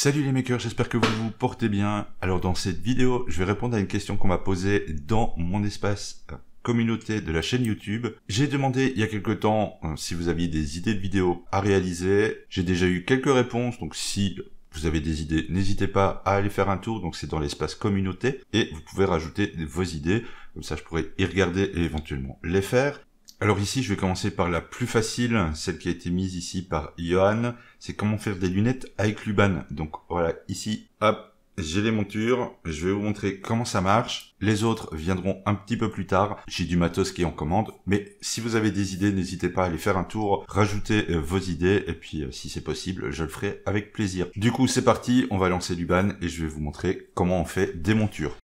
Salut les makers, j'espère que vous vous portez bien. Alors dans cette vidéo, je vais répondre à une question qu'on m'a posée dans mon espace euh, communauté de la chaîne YouTube. J'ai demandé il y a quelques temps euh, si vous aviez des idées de vidéos à réaliser. J'ai déjà eu quelques réponses, donc si vous avez des idées, n'hésitez pas à aller faire un tour. Donc c'est dans l'espace communauté et vous pouvez rajouter vos idées. Comme ça, je pourrais y regarder et éventuellement les faire. Alors ici, je vais commencer par la plus facile, celle qui a été mise ici par Johan c'est comment faire des lunettes avec l'Uban. Donc voilà, ici, hop, j'ai les montures, je vais vous montrer comment ça marche. Les autres viendront un petit peu plus tard. J'ai du matos qui est en commande. Mais si vous avez des idées, n'hésitez pas à aller faire un tour, rajouter euh, vos idées. Et puis, euh, si c'est possible, je le ferai avec plaisir. Du coup, c'est parti. On va lancer l'Uban et je vais vous montrer comment on fait des montures.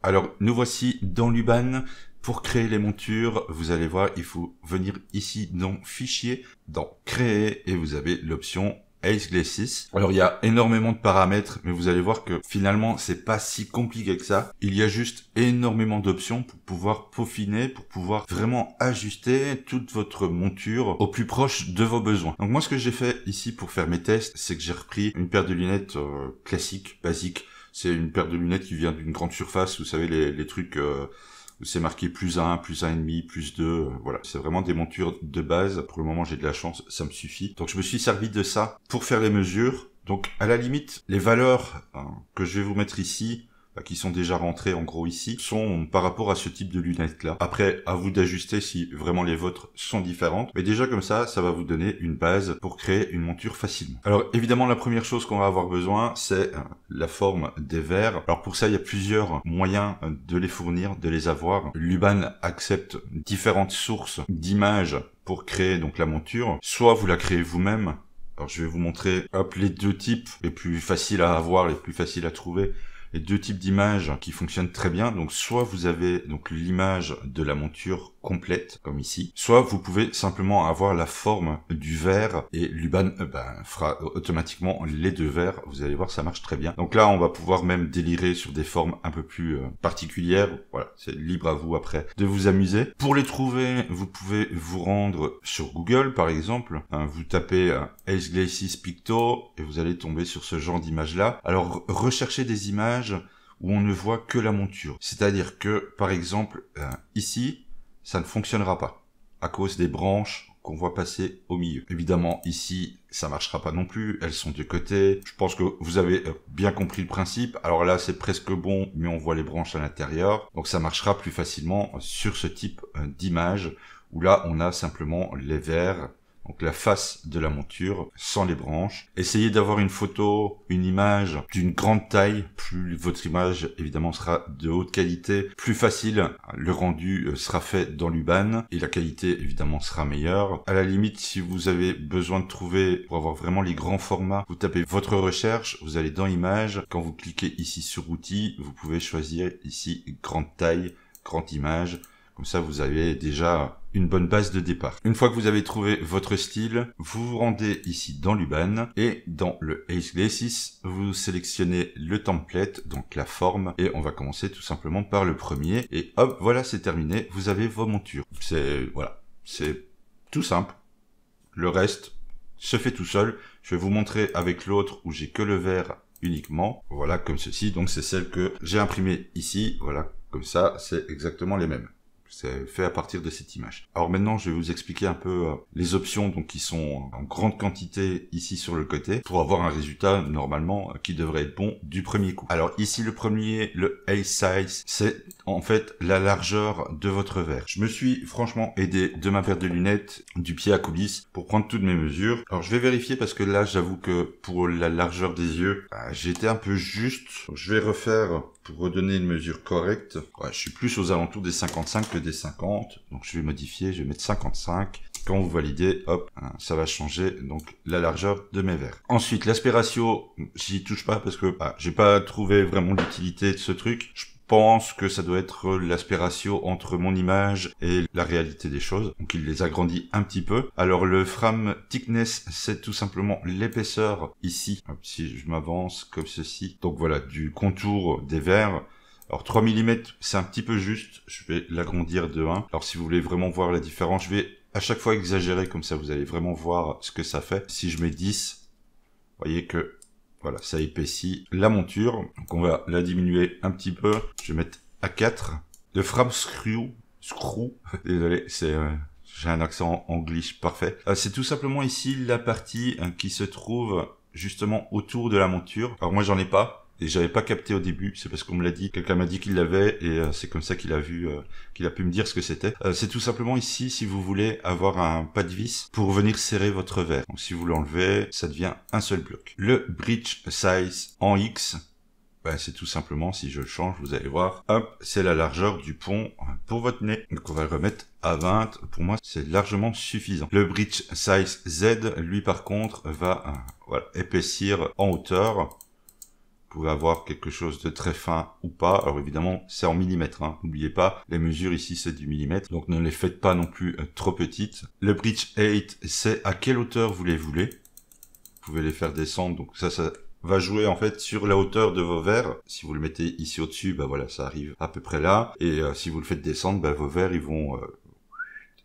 Alors nous voici dans l'Uban. Pour créer les montures, vous allez voir, il faut venir ici dans Fichier, dans Créer, et vous avez l'option Ace Glacis. Alors il y a énormément de paramètres, mais vous allez voir que finalement c'est pas si compliqué que ça. Il y a juste énormément d'options pour pouvoir peaufiner, pour pouvoir vraiment ajuster toute votre monture au plus proche de vos besoins. Donc moi ce que j'ai fait ici pour faire mes tests, c'est que j'ai repris une paire de lunettes euh, classiques, classique, C'est une paire de lunettes qui vient d'une grande surface, vous savez les, trucs... Euh, c'est marqué plus 1, plus 1,5, plus 2, euh, voilà. C'est vraiment des montures de base. Pour le moment, j'ai de la chance, ça me suffit. Donc je me suis servi de ça pour faire les mesures. Donc à la limite, les valeurs hein, que je vais vous mettre ici, bah, qui sont déjà rentrés en gros ici, sont par rapport à ce type de lunettes-là. Après, à vous d'ajuster si vraiment les vôtres sont différentes. Mais déjà comme ça, ça va vous donner une base pour créer une monture facilement. Alors évidemment, la première chose qu'on va avoir besoin, c'est euh, la forme des verres. Alors pour ça, il y a plusieurs moyens de les fournir, de les avoir. Luban accepte différentes sources d'images pour créer donc la monture. Soit vous la créez vous-même. Alors je vais vous montrer hop, les deux types les plus faciles à avoir, les plus faciles à trouver deux types d'images qui fonctionnent très bien. Donc soit vous avez donc l'image de la monture complète, comme ici. Soit vous pouvez simplement avoir la forme du verre et l'Uban euh, ben, fera automatiquement les deux verres. Vous allez voir, ça marche très bien. Donc là, on va pouvoir même délirer sur des formes un peu plus euh, particulières. Voilà, c'est libre à vous après de vous amuser. Pour les trouver, vous pouvez vous rendre sur Google, par exemple. Hein, vous tapez euh, Ace Picto et vous allez tomber sur ce genre d'image-là. Alors, recherchez des images où on ne voit que la monture. C'est-à-dire que, par exemple, ici, ça ne fonctionnera pas à cause des branches qu'on voit passer au milieu. Évidemment, ici, ça marchera pas non plus. Elles sont du côté. Je pense que vous avez euh, bien compris le principe. Alors là, c'est presque bon, mais on voit les branches à l'intérieur. Donc ça marchera plus facilement sur ce type euh, d'image où là, on a simplement les verts donc la face de la monture, sans les branches. Essayez d'avoir une photo, une image d'une grande taille, plus votre image évidemment sera de haute qualité, plus facile, le rendu euh, sera fait dans l'Uban et la qualité évidemment sera meilleure. À la limite, si vous avez besoin de trouver pour avoir vraiment les grands formats, vous tapez votre recherche, vous allez dans images, quand vous cliquez ici sur outils, vous pouvez choisir ici grande taille, grande image, comme ça vous avez déjà une bonne base de départ. Une fois que vous avez trouvé votre style, vous vous rendez ici dans l'Uban et dans le Ace 6 vous sélectionnez le template, donc la forme, et on va commencer tout simplement par le premier. Et hop, voilà, c'est terminé, vous avez vos montures. C'est, voilà, c'est tout simple. Le reste se fait tout seul. Je vais vous montrer avec l'autre où j'ai que le vert uniquement. Voilà, comme ceci. Donc c'est celle que j'ai imprimée ici. Voilà, comme ça, c'est exactement les mêmes. C'est fait à partir de cette image. Alors maintenant, je vais vous expliquer un peu euh, les options donc qui sont en grande quantité ici sur le côté pour avoir un résultat normalement euh, qui devrait être bon du premier coup. Alors ici, le premier, le A-size, c'est en fait la largeur de votre verre. Je me suis franchement aidé de ma paire de lunettes, du pied à coulisse pour prendre toutes mes mesures. Alors je vais vérifier parce que là, j'avoue que pour la largeur des yeux, bah, j'étais un peu juste. Je vais refaire pour redonner une mesure correcte, je suis plus aux alentours des 55 que des 50. Donc je vais modifier, je vais mettre 55. Quand vous validez, hop, hein, ça va changer donc la largeur de mes verres. Ensuite, l'aspiration j'y touche pas parce que bah, j'ai pas trouvé vraiment l'utilité de ce truc. Je pense que ça doit être l'aspiration entre mon image et la réalité des choses. Donc il les agrandit un petit peu. Alors le frame Thickness, c'est tout simplement l'épaisseur ici. si je m'avance comme ceci. Donc voilà, du contour des verres. Alors 3 mm, c'est un petit peu juste. Je vais l'agrandir de 1. Alors si vous voulez vraiment voir la différence, je vais à chaque fois exagérer comme ça. Vous allez vraiment voir ce que ça fait. Si je mets 10, vous voyez que voilà, ça épaissit la monture. Donc on va la diminuer un petit peu. Je vais mettre à 4. Le frame screw, screw, désolé, c'est euh, j'ai un accent anglais parfait. Euh, c'est tout simplement ici la partie euh, qui se trouve justement autour de la monture. Alors moi j'en ai pas, et j'avais pas capté au début. C'est parce qu'on me l'a dit. Quelqu'un m'a dit qu'il l'avait et euh, c'est comme ça qu'il a vu, euh, qu'il a pu me dire ce que c'était. Euh, c'est tout simplement ici si vous voulez avoir un pas de vis pour venir serrer votre verre. Donc si vous l'enlevez, ça devient un seul bloc. Le bridge size en X ben, c'est tout simplement, si je change, vous allez voir, hop, c'est la largeur du pont pour votre nez. Donc on va le remettre à 20. Pour moi, c'est largement suffisant. Le bridge size Z, lui par contre, va épaissir en hauteur vous pouvez avoir quelque chose de très fin ou pas. Alors évidemment, c'est en millimètres. Hein. N'oubliez pas, les mesures ici, c'est du millimètre. Donc ne les faites pas non plus euh, trop petites. Le bridge 8, c'est à quelle hauteur vous les voulez. Vous pouvez les faire descendre. Donc ça, ça va jouer en fait sur la hauteur de vos verres. Si vous le mettez ici au-dessus, bah voilà, ça arrive à peu près là. Et euh, si vous le faites descendre, bah, vos verres, ils vont... Euh,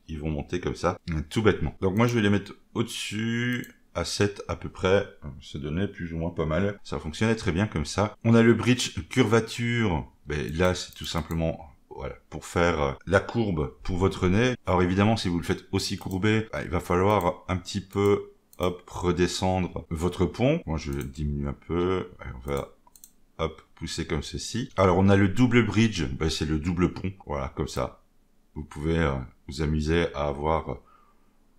ils vont monter comme ça, tout bêtement. Donc moi je vais les mettre au-dessus, à 7 à peu près, ça donnait plus ou moins pas mal. Ça fonctionnait très bien comme ça. On a le bridge curvature. Ben, là, c'est tout simplement voilà, pour faire euh, la courbe pour votre nez. Alors évidemment, si vous le faites aussi courbé, ben, il va falloir un petit peu hop, redescendre votre pont. Moi, je diminue un peu. on va hop, pousser comme ceci. Alors, on a le double bridge. Ben, c'est le double pont. Voilà, comme ça. Vous pouvez euh, vous amuser à avoir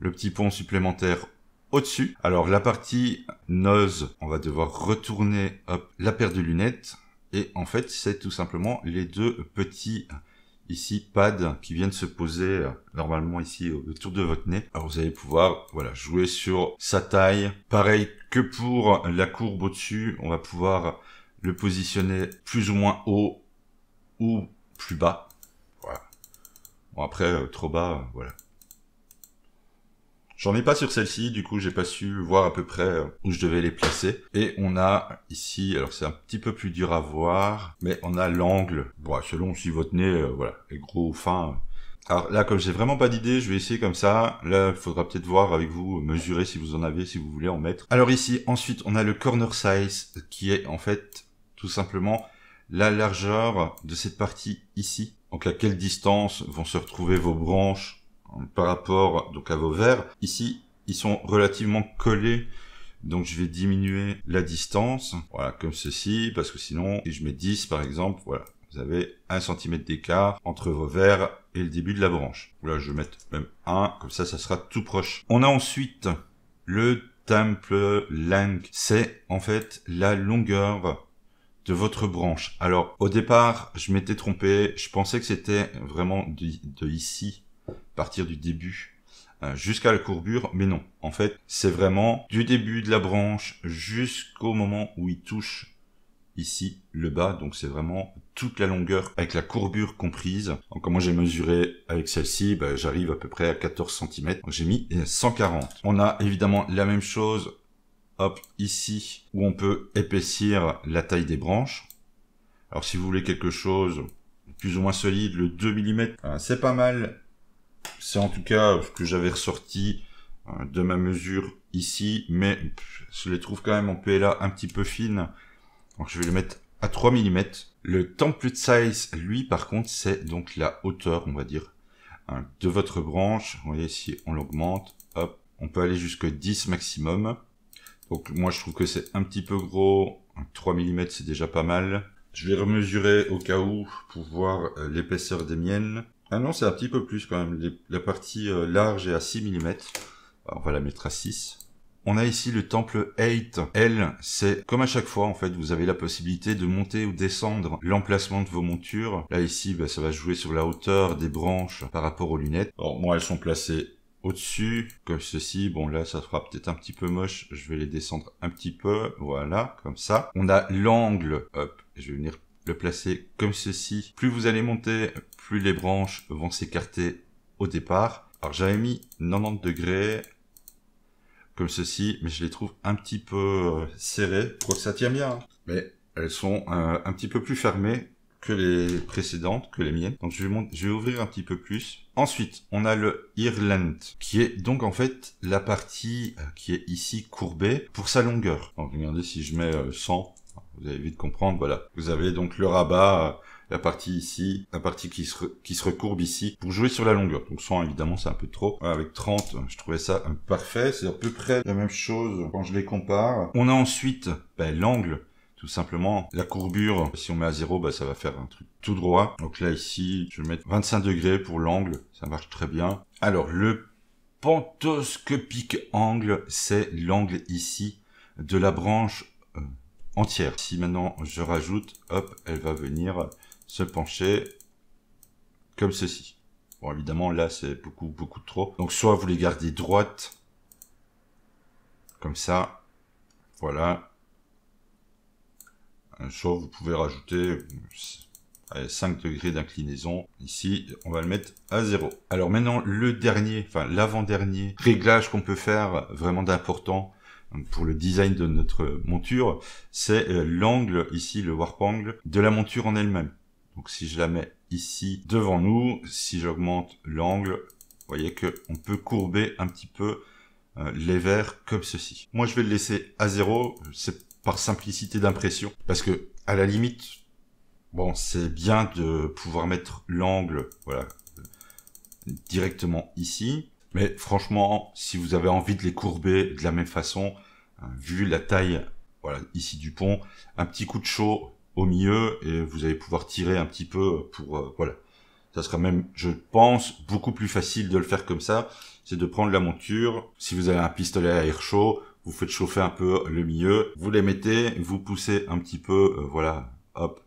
le petit pont supplémentaire au-dessus. Alors la partie nose, on va devoir retourner la paire de lunettes. Et en fait, c'est tout simplement les deux petits ici pads qui viennent se poser euh, normalement ici autour de votre nez. Alors vous allez pouvoir voilà jouer sur sa taille. Pareil que pour la courbe au-dessus, on va pouvoir le positionner plus ou moins haut ou plus bas. Voilà. Bon après euh, trop bas, euh, voilà. J'en ai pas sur celle-ci, du coup j'ai pas su voir à peu près euh, où je devais les placer. Et on a ici, alors c'est un petit peu plus dur à voir, mais on a l'angle. Bon, selon si votre nez, euh, voilà, est gros ou fin. Alors là, comme j'ai vraiment pas d'idée, je vais essayer comme ça. Là, il faudra peut-être voir avec vous, mesurer si vous en avez, si vous voulez en mettre. Alors ici, ensuite, on a le corner size, qui est en fait tout simplement la largeur de cette partie ici. Donc à quelle distance vont se retrouver vos branches par rapport donc à vos verres. Ici, ils sont relativement collés. Donc je vais diminuer la distance, voilà, comme ceci, parce que sinon, si je mets 10 par exemple, voilà, vous avez 1 cm d'écart entre vos verres et le début de la branche. Là, je vais mettre même 1, comme ça, ça sera tout proche. On a ensuite le temple length. C'est en fait la longueur de votre branche. Alors, au départ, je m'étais trompé. Je pensais que c'était vraiment de ici partir du début hein, jusqu'à la courbure, mais non. En fait, c'est vraiment du début de la branche jusqu'au moment où il touche ici le bas. Donc c'est vraiment toute la longueur avec la courbure comprise. Donc moi j'ai mesuré avec celle-ci, ben, j'arrive à peu près à 14 cm. j'ai mis 140. Euh, on a évidemment la même chose hop ici où on peut épaissir la taille des branches. Alors si vous voulez quelque chose plus ou moins solide, le 2 mm, hein, c'est pas mal c'est en tout cas ce que j'avais ressorti euh, de ma mesure ici, mais je les trouve quand même en PLA un petit peu fine. Donc je vais le mettre à 3 mm. Le template size, lui, par contre, c'est donc la hauteur, on va dire, hein, de votre branche. Vous voyez, si on l'augmente, hop, on peut aller jusque 10 maximum. Donc moi, je trouve que c'est un petit peu gros. 3 mm, c'est déjà pas mal. Je vais remesurer au cas où pour voir euh, l'épaisseur des miennes. Ah non, c'est un petit peu plus quand même. la partie euh, large est à 6 mm. on va la mettre à 6. On a ici le temple 8. L, c'est comme à chaque fois en fait, vous avez la possibilité de monter ou descendre l'emplacement de vos montures. Là ici, bah, ça va jouer sur la hauteur des branches par rapport aux lunettes. Alors moi, elles sont placées au-dessus, comme ceci. Bon, là, ça fera peut-être un petit peu moche. Je vais les descendre un petit peu. Voilà, comme ça. On a l'angle. Hop, je vais venir le placer comme ceci. Plus vous allez monter, plus les branches vont s'écarter au départ. Alors j'avais mis 90 degrés comme ceci, mais je les trouve un petit peu euh, serrées pour que ça tient bien. Hein. Mais elles sont euh, un petit peu plus fermées que les précédentes, que les miennes. Donc je vais, je vais ouvrir un petit peu plus. Ensuite, on a le Irland, qui est donc en fait la partie euh, qui est ici courbée pour sa longueur. Donc regardez si je mets 100, vous allez vite comprendre, voilà. Vous avez donc le rabat, euh, la partie ici, la partie qui se, qui se recourbe ici, pour jouer sur la longueur. Donc 100, évidemment, c'est un peu trop. Avec 30, je trouvais ça parfait. C'est à peu près la même chose quand je les compare. On a ensuite ben, l'angle tout simplement la courbure si on met à zéro ben, ça va faire un truc tout droit donc là ici je vais mettre 25 degrés pour l'angle ça marche très bien alors le pantoscopique angle c'est l'angle ici de la branche euh, entière. Si maintenant je rajoute, hop, elle va venir se pencher comme ceci. Bon, évidemment, là, c'est beaucoup, beaucoup trop. Donc, soit vous les gardez droites, comme ça, voilà. Soit vous pouvez rajouter 5 degrés d'inclinaison. Ici, on va le mettre à 0. Alors maintenant, le dernier, enfin l'avant-dernier réglage qu'on peut faire vraiment d'important, pour le design de notre monture, c'est euh, l'angle, ici le warp angle, de la monture en elle-même. Donc si je la mets ici devant nous, si j'augmente l'angle, vous voyez qu'on peut courber un petit peu euh, les verres comme ceci. Moi je vais le laisser à zéro, c'est par simplicité d'impression, parce que à la limite, bon c'est bien de pouvoir mettre l'angle, voilà, directement ici, mais franchement, si vous avez envie de les courber de la même façon, Hein, vu la taille, voilà, ici du pont, un petit coup de chaud au milieu et vous allez pouvoir tirer un petit peu pour, euh, voilà. Ça sera même, je pense, beaucoup plus facile de le faire comme ça. C'est de prendre la monture. Si vous avez un pistolet à air chaud, vous faites chauffer un peu le milieu, vous les mettez, vous poussez un petit peu, euh, voilà, hop,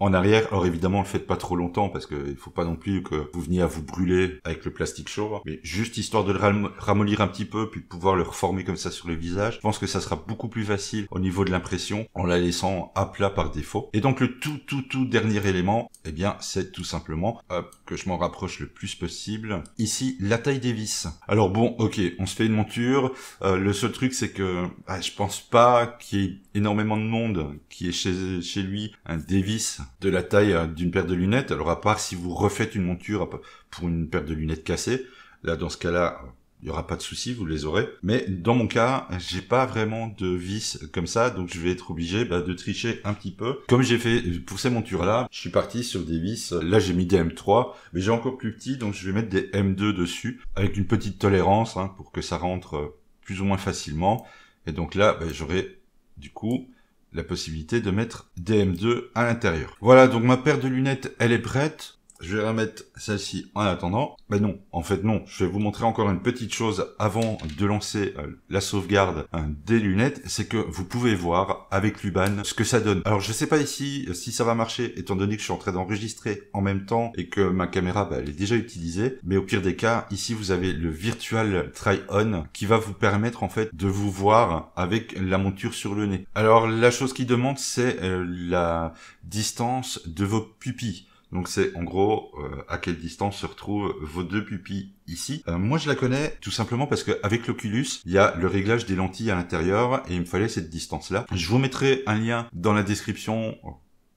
en arrière, alors évidemment, le faites pas trop longtemps parce qu'il faut pas non plus que vous veniez à vous brûler avec le plastique chaud, hein. mais juste histoire de le ramollir un petit peu puis pouvoir le reformer comme ça sur le visage. Je pense que ça sera beaucoup plus facile au niveau de l'impression en la laissant à plat par défaut. Et donc le tout tout tout dernier élément, eh bien, c'est tout simplement euh, que je m'en rapproche le plus possible. Ici, la taille des vis. Alors bon, ok, on se fait une monture. Euh, le seul truc, c'est que ah, je pense pas qu'il y ait énormément de monde qui est chez, lui un vis de la taille hein, d'une paire de lunettes. Alors à part si vous refaites une monture pour une paire de lunettes cassées, là dans ce cas-là, il n'y aura pas de souci, vous les aurez. Mais dans mon cas, j'ai pas vraiment de vis comme ça, donc je vais être obligé bah, de tricher un petit peu. Comme j'ai fait pour ces montures-là, je suis parti sur des vis. Là, j'ai mis des M3, mais j'ai encore plus petit, donc je vais mettre des M2 dessus, avec une petite tolérance hein, pour que ça rentre euh, plus ou moins facilement. Et donc là, bah, j'aurai du coup la possibilité de mettre DM2 à l'intérieur. Voilà, donc ma paire de lunettes, elle est prête. Je vais remettre celle-ci en attendant. Ben non, en fait non. Je vais vous montrer encore une petite chose avant de lancer euh, la sauvegarde euh, des lunettes. C'est que vous pouvez voir avec l'UBAN ce que ça donne. Alors je sais pas ici euh, si ça va marcher étant donné que je suis en train d'enregistrer en même temps et que ma caméra bah, elle est déjà utilisée. Mais au pire des cas, ici vous avez le virtual try on qui va vous permettre en fait de vous voir avec la monture sur le nez. Alors la chose qui demande c'est la distance de vos pupilles. Donc c'est en gros euh, à quelle distance se retrouvent vos deux pupilles ici. Euh, moi je la connais tout simplement parce qu'avec l'Oculus, il y a le réglage des lentilles à l'intérieur et il me fallait cette distance-là. Je vous mettrai un lien dans la description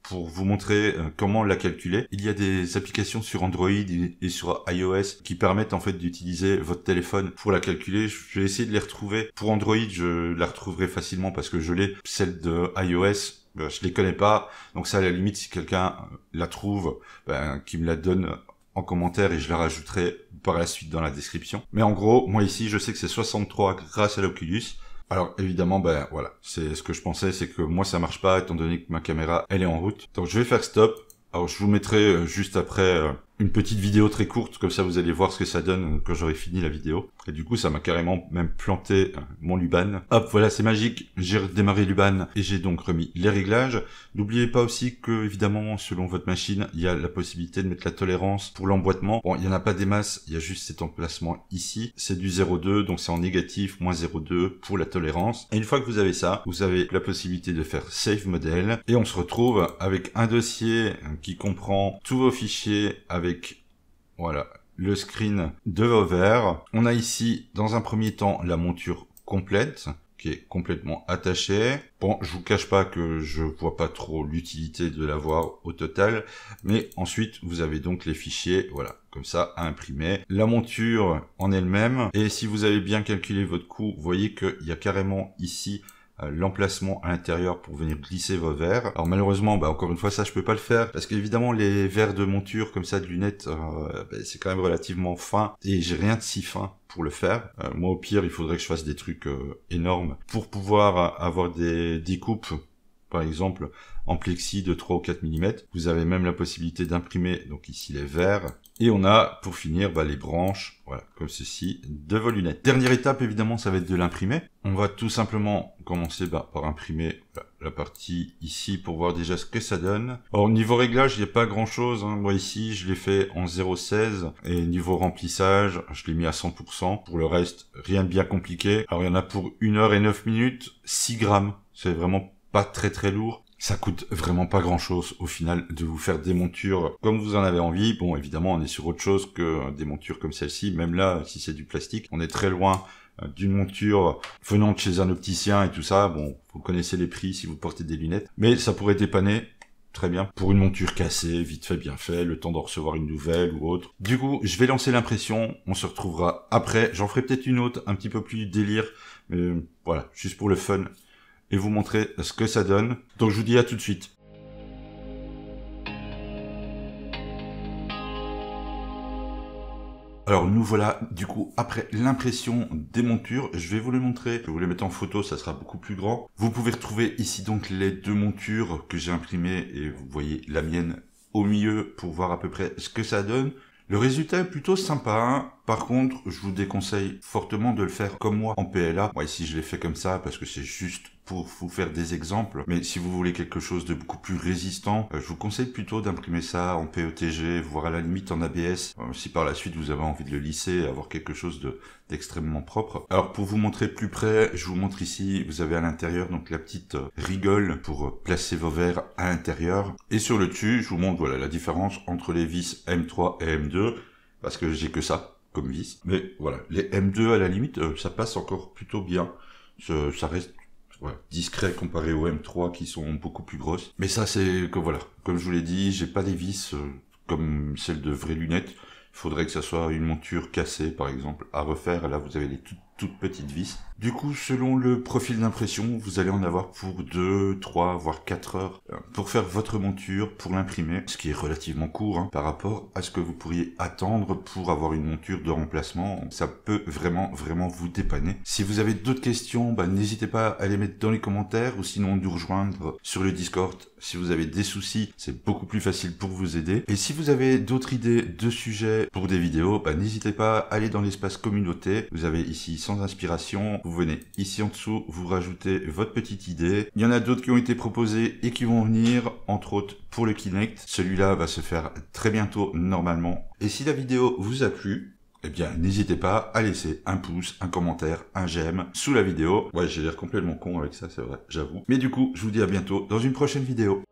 pour vous montrer euh, comment la calculer. Il y a des applications sur Android et sur iOS qui permettent en fait d'utiliser votre téléphone pour la calculer. Je vais essayer de les retrouver. Pour Android, je la retrouverai facilement parce que je l'ai. Celle de iOS, euh, je les connais pas, donc ça à la limite si quelqu'un euh, la trouve, ben, qui me la donne euh, en commentaire et je la rajouterai par la suite dans la description. Mais en gros, moi ici, je sais que c'est 63 grâce à l'Oculus. Alors évidemment, ben voilà, c'est ce que je pensais, c'est que moi ça marche pas étant donné que ma caméra elle est en route. Donc je vais faire stop. Alors je vous mettrai juste après une petite vidéo très courte, comme ça vous allez voir ce que ça donne euh, quand j'aurai fini la vidéo. Et du coup, ça m'a carrément même planté euh, mon Luban. Hop, voilà, c'est magique. J'ai redémarré Luban et j'ai donc remis les réglages. N'oubliez pas aussi que, évidemment, selon votre machine, il y a la possibilité de mettre la tolérance pour l'emboîtement. Bon, il n'y en a pas des masses, il y a juste cet emplacement ici. C'est du 0,2, donc c'est en négatif, moins 0,2 pour la tolérance. Et une fois que vous avez ça, vous avez la possibilité de faire Save Model. Et on se retrouve avec un dossier euh, qui comprend tous vos fichiers avec voilà le screen de verres. On a ici dans un premier temps la monture complète qui est complètement attachée. Bon, je vous cache pas que je vois pas trop l'utilité de l'avoir au total, mais ensuite vous avez donc les fichiers, voilà, comme ça à imprimer. La monture en elle-même, et si vous avez bien calculé votre coût, voyez qu'il y a carrément ici euh, l'emplacement à l'intérieur pour venir glisser vos verres. Alors malheureusement, bah, encore une fois, ça je peux pas le faire parce qu'évidemment les verres de monture comme ça de lunettes, euh, bah, c'est quand même relativement fin et j'ai rien de si fin pour le faire. Euh, moi au pire, il faudrait que je fasse des trucs énormes pour pouvoir avoir des découpes par exemple en plexi de 3 ou 4 mm. Vous avez même la possibilité d'imprimer donc ici les verres et on a, pour finir, bah, les branches, voilà, comme ceci, de vos lunettes. Dernière étape, évidemment, ça va être de l'imprimer. On va tout simplement commencer bah, par imprimer bah, la partie ici pour voir déjà ce que ça donne. Alors, niveau réglage, il n'y a pas grand-chose. Hein. Moi, ici, je l'ai fait en 0,16. Et niveau remplissage, je l'ai mis à 100%. Pour le reste, rien de bien compliqué. Alors, il y en a pour 1 heure et 9 minutes, 6 grammes. C'est vraiment pas très très lourd. Ça coûte vraiment pas grand chose au final de vous faire des montures comme vous en avez envie. Bon, évidemment, on est sur autre chose que des montures comme celle-ci. Même là, si c'est du plastique, on est très loin euh, d'une monture venant de chez un opticien et tout ça. Bon, vous connaissez les prix si vous portez des lunettes. Mais ça pourrait dépanner très bien. Pour une monture cassée, vite fait, bien fait, le temps d'en recevoir une nouvelle ou autre. Du coup, je vais lancer l'impression, on se retrouvera après. J'en ferai peut-être une autre, un petit peu plus délire, mais euh, voilà, juste pour le fun et vous montrer ce que ça donne. Donc je vous dis à tout de suite. Alors nous voilà du coup après l'impression des montures, je vais vous les montrer, je vous les mettre en photo, ça sera beaucoup plus grand. Vous pouvez retrouver ici donc les deux montures que j'ai imprimées et vous voyez la mienne au milieu pour voir à peu près ce que ça donne. Le résultat est plutôt sympa, hein. Par contre, je vous déconseille fortement de le faire comme moi en PLA. Moi ici, je l'ai fait comme ça parce que c'est juste pour vous faire des exemples. Mais si vous voulez quelque chose de beaucoup plus résistant, euh, je vous conseille plutôt d'imprimer ça en PETG, voire à la limite en ABS. Euh, si par la suite vous avez envie de le lisser et avoir quelque chose d'extrêmement propre. Alors pour vous montrer plus près, je vous montre ici, vous avez à l'intérieur donc la petite euh, rigole pour placer vos verres à l'intérieur. Et sur le dessus, je vous montre voilà la différence entre les vis M3 et M2 parce que j'ai que ça comme vis. Mais voilà, les M2 à la limite, euh, ça passe encore plutôt bien. ça reste discret comparé aux M3 qui sont beaucoup plus grosses. Mais ça, c'est que voilà, comme je vous l'ai dit, j'ai pas des vis euh, comme celles de vraies lunettes. Il faudrait que ça soit une monture cassée, par exemple, à refaire. Là, vous avez des toutes toute petite vis. Du coup, selon le profil d'impression, vous allez en avoir pour 2, 3, voire 4 heures euh, pour faire votre monture, pour l'imprimer, ce qui est relativement court hein, par rapport à ce que vous pourriez attendre pour avoir une monture de remplacement. Ça peut vraiment, vraiment vous dépanner. Si vous avez d'autres questions, bah, n'hésitez pas à les mettre dans les commentaires ou sinon nous rejoindre sur le Discord. Si vous avez des soucis, c'est beaucoup plus facile pour vous aider. Et si vous avez d'autres idées de sujets pour des vidéos, bah, n'hésitez pas à aller dans l'espace communauté. Vous avez ici sans inspiration, vous venez ici en dessous, vous rajoutez votre petite idée. Il y en a d'autres qui ont été proposés et qui vont venir, entre autres pour le Kinect. Celui-là va se faire très bientôt normalement. Et si la vidéo vous a plu, eh bien, n'hésitez pas à laisser un pouce, un commentaire, un j'aime sous la vidéo. Ouais, j'ai l'air complètement con avec ça, c'est vrai, j'avoue. Mais du coup, je vous dis à bientôt dans une prochaine vidéo.